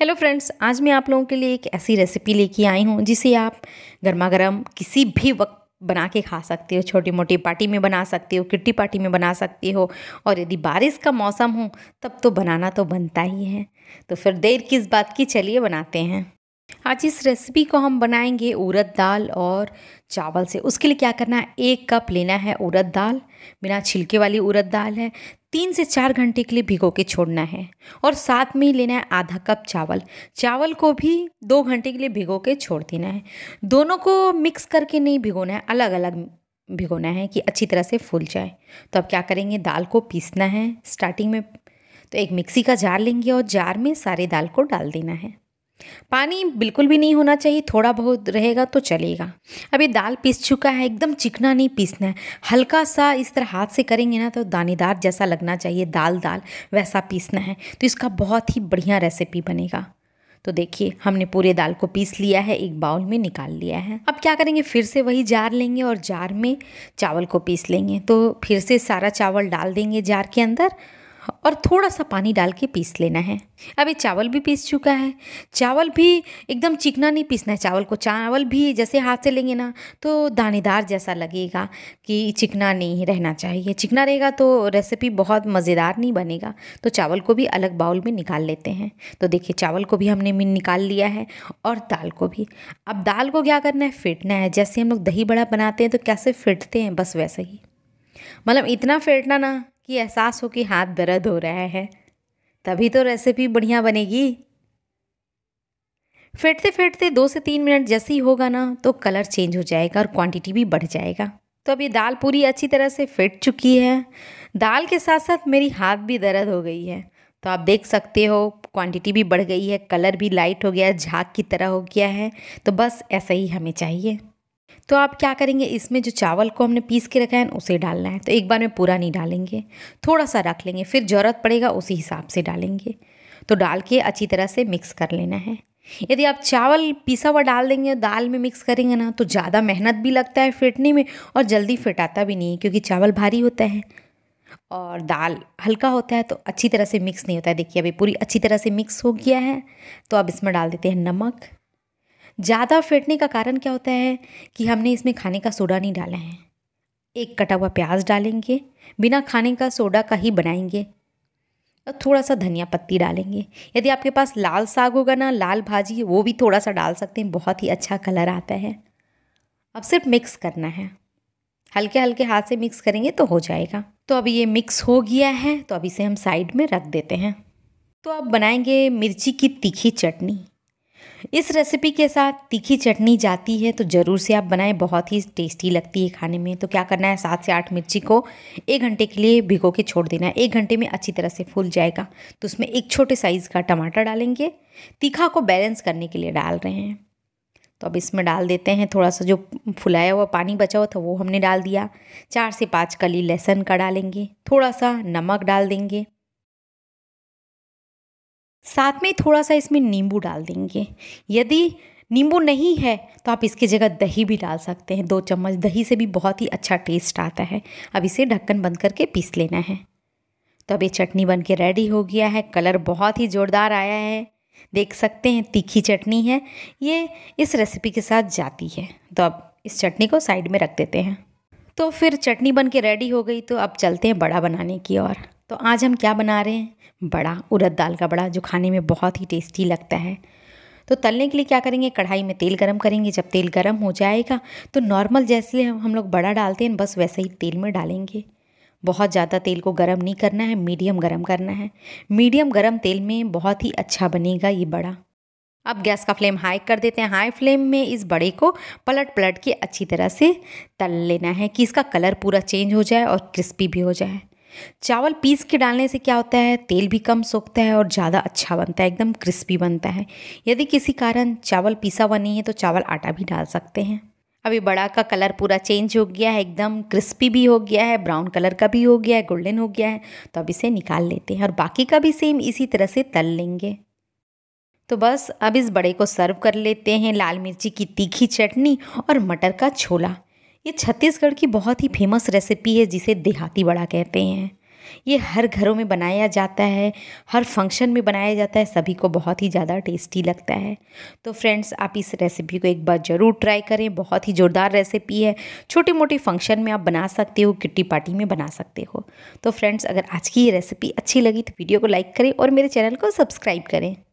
hello friends आज मैं आप लोगों के लिए एक ऐसी रेसिपी लेके आई हूँ जिसे आप गर्मा गर्म किसी भी वक्त बना के खा सकते हो छोटी मोटी पार्टी में बना सकते हो किट्टी पार्टी में बना सकते हो और यदि बारिश का मौसम हो तब तो बनाना तो बनता ही है तो फिर देर किस बात की चलिए बनाते हैं आज इस रेसिपी को हम बनाएंगे उड़द दाल और चावल से उसके लिए क्या करना है एक कप लेना है उड़द दाल बिना छिलके वाली उड़द दाल है तीन से चार घंटे के लिए भिगो के छोड़ना है और साथ में ही लेना है आधा कप चावल चावल को भी दो घंटे के लिए भिगो के छोड़ देना है दोनों को मिक्स करके नहीं भिगोना है अलग अलग भिगोना है कि अच्छी तरह से फूल जाए तो अब क्या करेंगे दाल को पीसना है स्टार्टिंग में तो एक मिक्सी का जार लेंगे और जार में सारे दाल को डाल देना है पानी बिल्कुल भी नहीं होना चाहिए थोड़ा बहुत रहेगा तो चलेगा अभी दाल पीस चुका है एकदम चिकना नहीं पीसना है हल्का सा इस तरह हाथ से करेंगे ना तो दानेदार जैसा लगना चाहिए दाल दाल वैसा पीसना है तो इसका बहुत ही बढ़िया रेसिपी बनेगा तो देखिए हमने पूरे दाल को पीस लिया है एक बाउल में निकाल लिया है अब क्या करेंगे फिर से वही जार लेंगे और जार में चावल को पीस लेंगे तो फिर से सारा चावल डाल देंगे जार के अंदर और थोड़ा सा पानी डाल के पीस लेना है अब ये चावल भी पीस चुका है चावल भी एकदम चिकना नहीं पीसना है चावल को चावल भी जैसे हाथ से लेंगे ना तो दानेदार जैसा लगेगा कि चिकना नहीं रहना चाहिए चिकना रहेगा तो रेसिपी बहुत मज़ेदार नहीं बनेगा तो चावल को भी अलग बाउल में निकाल लेते हैं तो देखिए चावल को भी हमने निकाल लिया है और दाल को भी अब दाल को क्या करना है फिटना है जैसे हम लोग दही बड़ा बनाते हैं तो कैसे फिटते हैं बस वैसे ही मतलब इतना फेंटना ना कि एहसास हो कि हाथ दर्द हो रहा है तभी तो रेसिपी बढ़िया बनेगी फेटते फेटते दो से तीन मिनट जैसे ही होगा ना तो कलर चेंज हो जाएगा और क्वांटिटी भी बढ़ जाएगा तो अब ये दाल पूरी अच्छी तरह से फिट चुकी है दाल के साथ साथ मेरी हाथ भी दर्द हो गई है तो आप देख सकते हो क्वांटिटी भी बढ़ गई है कलर भी लाइट हो गया झाग की तरह हो गया है तो बस ऐसा ही हमें चाहिए तो आप क्या करेंगे इसमें जो चावल को हमने पीस के रखा है उसे डालना है तो एक बार में पूरा नहीं डालेंगे थोड़ा सा रख लेंगे फिर ज़रूरत पड़ेगा उसी हिसाब से डालेंगे तो डाल के अच्छी तरह से मिक्स कर लेना है यदि आप चावल पीसा हुआ डाल देंगे दाल में मिक्स करेंगे ना तो ज़्यादा मेहनत भी लगता है फिटने में और जल्दी फिटाता भी नहीं है क्योंकि चावल भारी होता है और दाल हल्का होता है तो अच्छी तरह से मिक्स नहीं होता है देखिए अभी पूरी अच्छी तरह से मिक्स हो गया है तो अब इसमें डाल देते हैं नमक ज़्यादा फेंटने का कारण क्या होता है कि हमने इसमें खाने का सोडा नहीं डाला है एक कटा हुआ प्याज डालेंगे बिना खाने का सोडा का ही बनाएंगे और थोड़ा सा धनिया पत्ती डालेंगे यदि आपके पास लाल साग होगा ना लाल भाजी वो भी थोड़ा सा डाल सकते हैं बहुत ही अच्छा कलर आता है अब सिर्फ मिक्स करना है हल्के हल्के हाथ से मिक्स करेंगे तो हो जाएगा तो अब ये मिक्स हो गया है तो अब इसे हम साइड में रख देते हैं तो अब बनाएंगे मिर्ची की तीखी चटनी इस रेसिपी के साथ तीखी चटनी जाती है तो ज़रूर से आप बनाएं बहुत ही टेस्टी लगती है खाने में तो क्या करना है सात से आठ मिर्ची को एक घंटे के लिए भिगो के छोड़ देना है एक घंटे में अच्छी तरह से फूल जाएगा तो उसमें एक छोटे साइज़ का टमाटर डालेंगे तीखा को बैलेंस करने के लिए डाल रहे हैं तो अब इसमें डाल देते हैं थोड़ा सा जो फुलाया हुआ पानी बचा हुआ था वो हमने डाल दिया चार से पाँच कली लहसुन का डालेंगे थोड़ा सा नमक डाल देंगे साथ में थोड़ा सा इसमें नींबू डाल देंगे यदि नींबू नहीं है तो आप इसकी जगह दही भी डाल सकते हैं दो चम्मच दही से भी बहुत ही अच्छा टेस्ट आता है अब इसे ढक्कन बंद करके पीस लेना है तो अब ये चटनी बन के रेडी हो गया है कलर बहुत ही ज़ोरदार आया है देख सकते हैं तीखी चटनी है ये इस रेसिपी के साथ जाती है तो अब इस चटनी को साइड में रख देते हैं तो फिर चटनी बन के रेडी हो गई तो अब चलते हैं बड़ा बनाने की ओर तो आज हम क्या बना रहे हैं बड़ा उड़द दाल का बड़ा जो खाने में बहुत ही टेस्टी लगता है तो तलने के लिए क्या करेंगे कढ़ाई में तेल गरम करेंगे जब तेल गरम हो जाएगा तो नॉर्मल जैसे हम लोग बड़ा डालते हैं बस वैसे ही तेल में डालेंगे बहुत ज़्यादा तेल को गरम नहीं करना है मीडियम गरम करना है मीडियम गरम तेल में बहुत ही अच्छा बनेगा ये बड़ा अब गैस का फ्लेम हाई कर देते हैं हाई फ्लेम में इस बड़े को पलट पलट के अच्छी तरह से तल लेना है कि इसका कलर पूरा चेंज हो जाए और क्रिस्पी भी हो जाए चावल पीस के डालने से क्या होता है तेल भी कम सोखता है और ज़्यादा अच्छा बनता है एकदम क्रिस्पी बनता है यदि किसी कारण चावल पीसा हुआ नहीं है तो चावल आटा भी डाल सकते हैं अभी बड़ा का कलर पूरा चेंज हो गया है एकदम क्रिस्पी भी हो गया है ब्राउन कलर का भी हो गया है गोल्डन हो गया है तो अब इसे निकाल लेते हैं और बाकी का भी सेम इसी तरह से तल लेंगे तो बस अब इस बड़े को सर्व कर लेते हैं लाल मिर्ची की तीखी चटनी और मटर का छोला ये छत्तीसगढ़ की बहुत ही फेमस रेसिपी है जिसे देहाती बड़ा कहते हैं ये हर घरों में बनाया जाता है हर फंक्शन में बनाया जाता है सभी को बहुत ही ज़्यादा टेस्टी लगता है तो फ्रेंड्स आप इस रेसिपी को एक बार ज़रूर ट्राई करें बहुत ही ज़ोरदार रेसिपी है छोटे मोटे फंक्शन में आप बना सकते हो किट्टी पार्टी में बना सकते हो तो फ्रेंड्स अगर आज की ये रेसिपी अच्छी लगी तो वीडियो को लाइक करें और मेरे चैनल को सब्सक्राइब करें